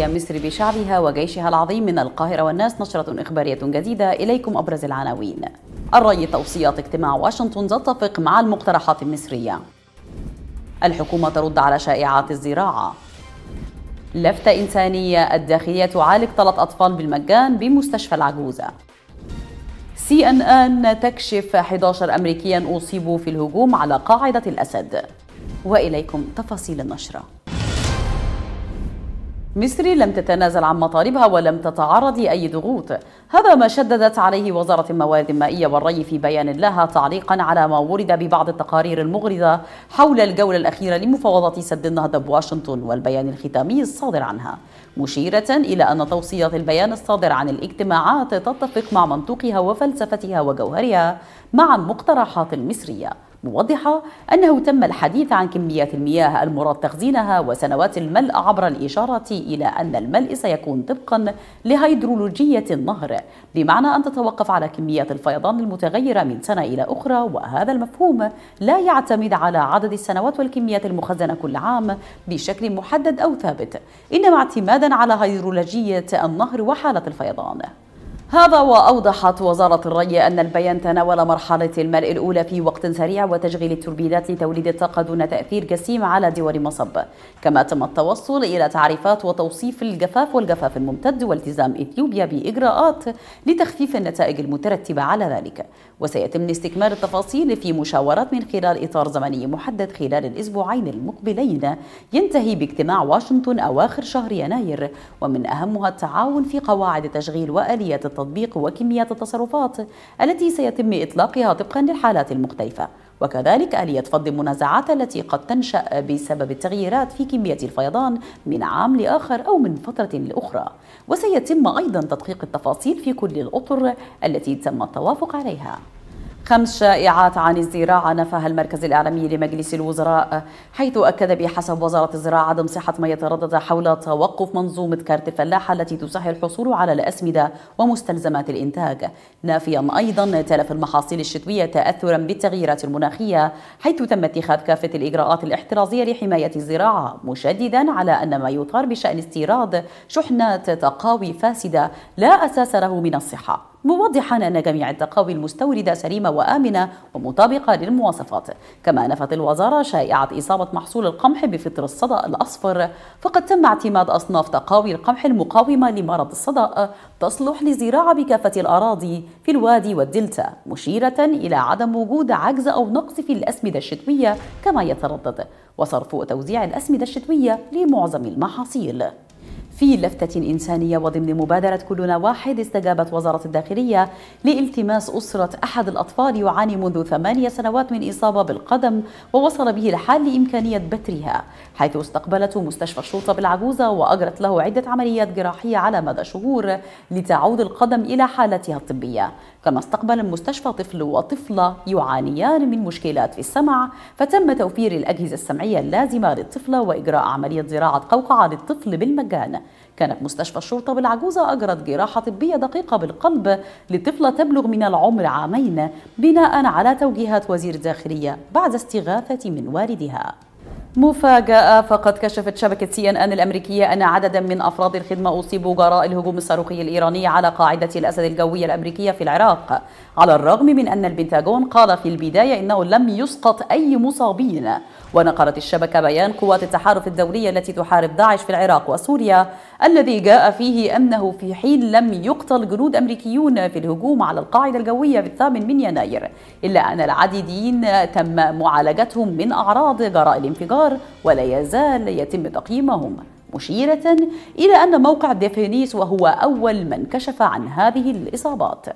تحيا مصر بشعبها وجيشها العظيم من القاهرة والناس نشرة إخبارية جديدة إليكم أبرز العناوين الرأي توصيات اجتماع واشنطن تتفق مع المقترحات المصرية الحكومة ترد على شائعات الزراعة لفتة إنسانية الداخلية تعالج ثلاث أطفال بالمجان بمستشفى العجوزة سي ان ان تكشف 11 أمريكيا أصيبوا في الهجوم على قاعدة الأسد وإليكم تفاصيل النشره مصر لم تتنازل عن مطالبها ولم تتعرض لأي ضغوط هذا ما شددت عليه وزارة الموارد المائية والري في بيان لها تعليقا على ما ورد ببعض التقارير المغرضة حول الجولة الأخيرة لمفاوضات سد النهضة بواشنطن والبيان الختامي الصادر عنها مشيرة إلى أن توصيات البيان الصادر عن الاجتماعات تتفق مع منطوقها وفلسفتها وجوهرها مع المقترحات المصرية موضحة أنه تم الحديث عن كميات المياه المراد تخزينها وسنوات الملء عبر الإشارة إلى أن الملء سيكون طبقا لهيدرولوجية النهر بمعنى أن تتوقف على كميات الفيضان المتغيرة من سنة إلى أخرى وهذا المفهوم لا يعتمد على عدد السنوات والكميات المخزنة كل عام بشكل محدد أو ثابت إنما اعتمادا على هيدرولوجية النهر وحالة الفيضان هذا وأوضحت وزارة الري أن البيان تناول مرحلة الملء الأولى في وقت سريع وتشغيل التوربيدات لتوليد الطاقة دون تأثير جسيم على دوار مصب كما تم التوصل إلى تعريفات وتوصيف الجفاف والجفاف الممتد والتزام إثيوبيا بإجراءات لتخفيف النتائج المترتبة على ذلك وسيتم استكمال التفاصيل في مشاورات من خلال إطار زمني محدد خلال الأسبوعين المقبلين ينتهي باجتماع واشنطن أواخر شهر يناير ومن أهمها التعاون في قواعد تشغيل وآليات التطبيق التطبيق وكميات التصرفات التي سيتم إطلاقها طبقا للحالات المختلفة وكذلك آلية فض المنازعات التي قد تنشأ بسبب التغييرات في كمية الفيضان من عام لآخر أو من فترة لأخرى وسيتم أيضا تدقيق التفاصيل في كل الأطر التي تم التوافق عليها خمس شائعات عن الزراعة نفاها المركز الإعلامي لمجلس الوزراء حيث أكد بحسب وزارة الزراعة عدم صحة ما يتردد حول توقف منظومة كارت الفلاحة التي تسهل الحصول على الأسمدة ومستلزمات الإنتاج نافيا أيضا تلف المحاصيل الشتوية تأثرا بالتغييرات المناخية حيث تم اتخاذ كافة الإجراءات الاحترازية لحماية الزراعة مشددا على أن ما يطار بشأن استيراد شحنات تقاوي فاسدة لا أساس له من الصحة موضحا أن جميع التقاوي المستوردة سليمة وآمنة ومطابقة للمواصفات كما نفت الوزارة شائعة إصابة محصول القمح بفطر الصدأ الأصفر فقد تم اعتماد أصناف تقاوي القمح المقاومة لمرض الصدأ تصلح للزراعة بكافة الأراضي في الوادي والدلتا مشيرة إلى عدم وجود عجز أو نقص في الأسمدة الشتوية كما يتردد وصرف وتوزيع الأسمدة الشتوية لمعظم المحاصيل في لفتة إنسانية وضمن مبادرة كلنا واحد استجابت وزارة الداخلية لالتماس أسرة أحد الأطفال يعاني منذ ثمانية سنوات من إصابة بالقدم ووصل به الحال لإمكانية بترها حيث استقبلته مستشفى الشرطة بالعجوزة وأجرت له عدة عمليات جراحية على مدى شهور لتعود القدم إلى حالتها الطبية كما استقبل المستشفى طفل وطفلة يعانيان من مشكلات في السمع فتم توفير الأجهزة السمعية اللازمة للطفلة وإجراء عملية زراعة قوقعة للطفل بالمجان كانت مستشفى الشرطة بالعجوزة أجرت جراحة طبية دقيقة بالقلب لطفلة تبلغ من العمر عامين بناء على توجيهات وزير الداخلية بعد استغاثة من والدها مفاجأة فقد كشفت شبكة سي ان ان الأمريكية أن عددا من أفراد الخدمة أصيبوا جراء الهجوم الصاروخي الإيراني على قاعدة الأسد الجوية الأمريكية في العراق على الرغم من أن البنتاغون قال في البداية إنه لم يسقط أي مصابين ونقلت الشبكة بيان قوات التحالف الدولية التي تحارب داعش في العراق وسوريا الذي جاء فيه أنه في حين لم يقتل جنود أمريكيون في الهجوم على القاعدة الجوية في الثامن من يناير إلا أن العديدين تم معالجتهم من أعراض جراء الانفجار ولا يزال يتم تقييمهم مشيرة إلى أن موقع ديفينيس وهو أول من كشف عن هذه الإصابات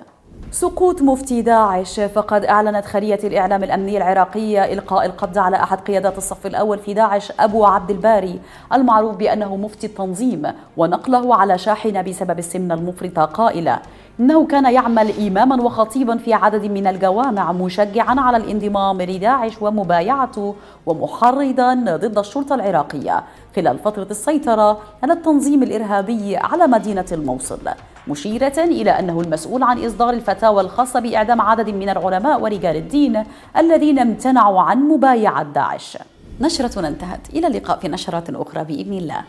سقوط مفتي داعش فقد أعلنت خلية الإعلام الأمني العراقية إلقاء القبض على أحد قيادات الصف الأول في داعش أبو عبد الباري المعروف بأنه مفتي التنظيم ونقله على شاحنة بسبب السمنة المفرطة قائلة إنه كان يعمل إماما وخطيبا في عدد من الجوامع مشجعا على الانضمام لداعش ومبايعته ومحرضا ضد الشرطة العراقية خلال فترة السيطرة على التنظيم الإرهابي على مدينة الموصل مشيرة إلى أنه المسؤول عن إصدار الفتاوى الخاصة بإعدام عدد من العلماء ورجال الدين الذين امتنعوا عن مبايعة داعش نشرتنا انتهت إلى اللقاء في نشرات أخرى بإذن الله